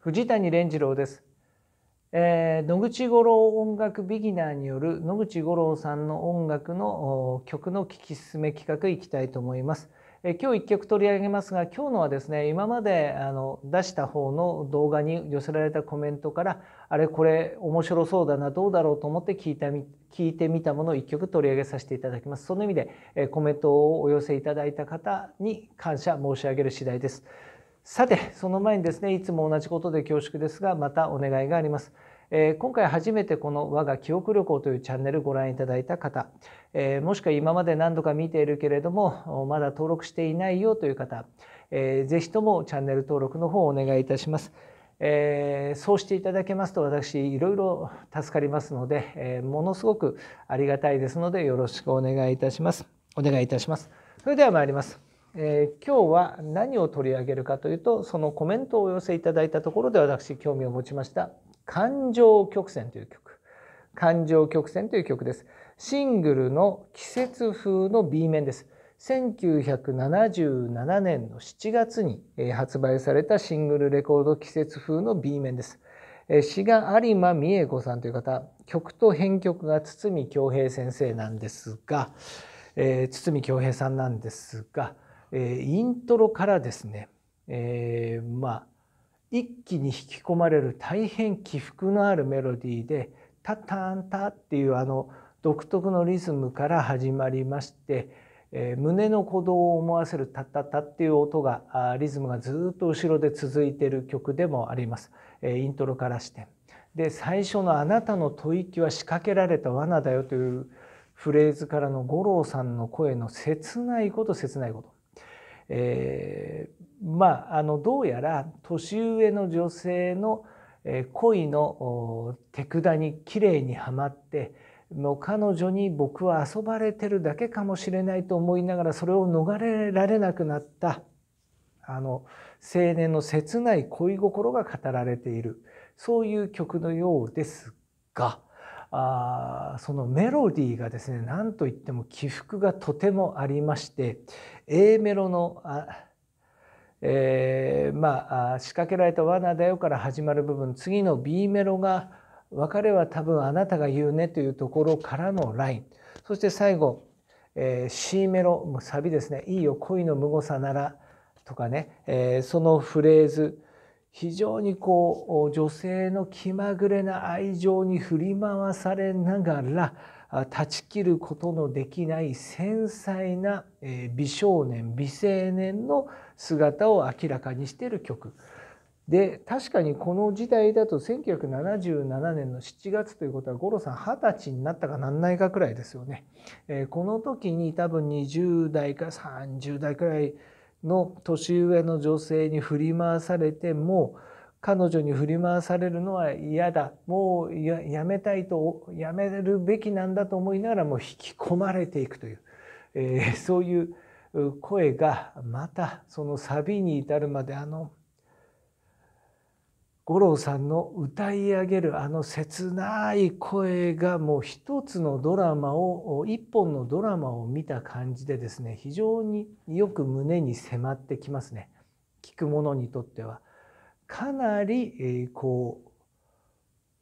藤谷蓮次郎です、えー、野口五郎音楽ビギナーによる野口五郎さんの音楽の曲の聴き進め企画いきたいと思います、えー、今日一曲取り上げますが今日のはですね今まであの出した方の動画に寄せられたコメントからあれこれ面白そうだなどうだろうと思って聞いたみ聞いてみたものを1曲取り上げさせていただきますその意味で、えー、コメントをお寄せいただいた方に感謝申し上げる次第ですさて、その前にですね、いつも同じことで恐縮ですが、またお願いがあります。えー、今回初めてこの我が記憶旅行というチャンネルご覧いただいた方、えー、もしくは今まで何度か見ているけれども、まだ登録していないよという方、えー、ぜひともチャンネル登録の方をお願いいたします。えー、そうしていただけますと私いろいろ助かりますので、えー、ものすごくありがたいですのでよろしくお願いいたします。お願いいたします。それでは参ります。えー、今日は何を取り上げるかというとそのコメントをお寄せいただいたところで私興味を持ちました「感情曲線」という曲「感情曲線」という曲ですシングルの季節風の B 面です1977年の7月に発売されたシングルレコード季節風の B 面です詩が有馬美恵子さんという方曲と編曲が堤恭平先生なんですが、えー、堤恭平さんなんですがえイントロからですね、えー、まあ一気に引き込まれる大変起伏のあるメロディーで「タタンタ」っていうあの独特のリズムから始まりまして、えー、胸の鼓動を思わせる「タタタ」っていう音がリズムがずっと後ろで続いている曲でもあります、えー、イントロからして。で最初の「あなたの吐息は仕掛けられた罠だよ」というフレーズからの五郎さんの声の切ないこと切ないことえー、まああのどうやら年上の女性の恋の手管にきれいにはまってもう彼女に僕は遊ばれてるだけかもしれないと思いながらそれを逃れられなくなったあの青年の切ない恋心が語られているそういう曲のようですが。あそのメロディーがですね何といっても起伏がとてもありまして A メロのあえー、まあ仕掛けられた罠だよから始まる部分次の B メロが別れは多分あなたが言うねというところからのラインそして最後、えー、C メロもサビですね「いいよ恋のむごさなら」とかね、えー、そのフレーズ非常にこう女性の気まぐれな愛情に振り回されながら断ち切ることのできない繊細な美少年美青年の姿を明らかにしている曲で確かにこの時代だと1977年の7月ということは五郎さん二十歳になったかなんないかくらいですよね。この時に多分20代か30代くらいの年上の女性に振り回されても彼女に振り回されるのは嫌だもうやめたいとやめるべきなんだと思いながらも引き込まれていくという、えー、そういう声がまたそのサビに至るまであの「五郎さんの歌い上げるあの切ない声がもう一つのドラマを一本のドラマを見た感じでですね非常によく胸に迫ってきますね聞く者にとっては。かなり、えこう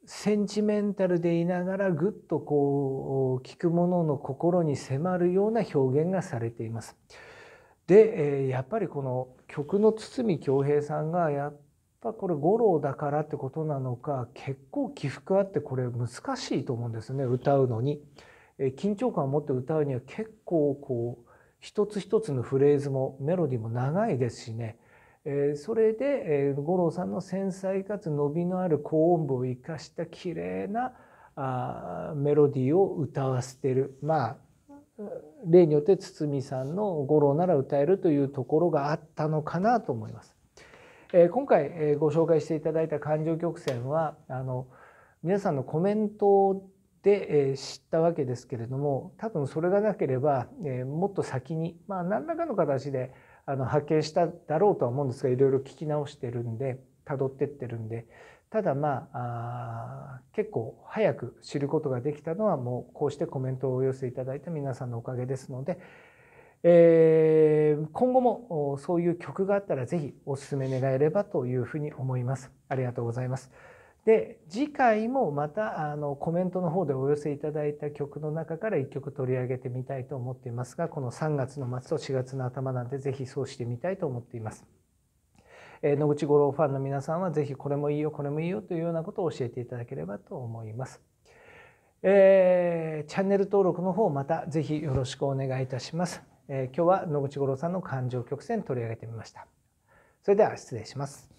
センチメンタルでいながらぐっとこう聞く者の心に迫るような表現がされています。で、えやっぱりこの曲の堤恭平さんがやっぱこれ五郎だからってことなのか結構起伏あってこれ難しいと思うんですね歌うのに。緊張感を持って歌うには結構こう一つ一つのフレーズもメロディーも長いですしね、えそれで、え五郎さんの繊細かつ伸びのある高音部を生かした綺麗なあメロディーを歌わせてるまあ例によって堤さんの五郎なら歌えるというところがあったのかなと思います。え今回ご紹介していただいた感情曲線はあの皆さんのコメントで知ったわけですけれども多分それがなければもっと先に、まあ、何らかの形であの発見しただろうとは思うんですがいろいろ聞き直してるんで辿ってってるんでただまあ結構早く知ることができたのはもうこうしてコメントをお寄せいただいた皆さんのおかげですのでえー、今後もそういう曲があったらぜひお勧め願えればというふうに思います。ありがとうございます。で次回もまたあのコメントの方でお寄せいただいた曲の中から1曲取り上げてみたいと思っていますがこの3月の末と4月の頭なんてぜひそうしてみたいと思っています。え野口五郎ファンの皆さんはぜひこれもいいよこれもいいよというようなことを教えていただければと思います。えー、チャンネル登録の方またぜひよろしくお願いいたします。えー、今日は野口五郎さんの感情曲線取り上げてみました。それでは失礼します。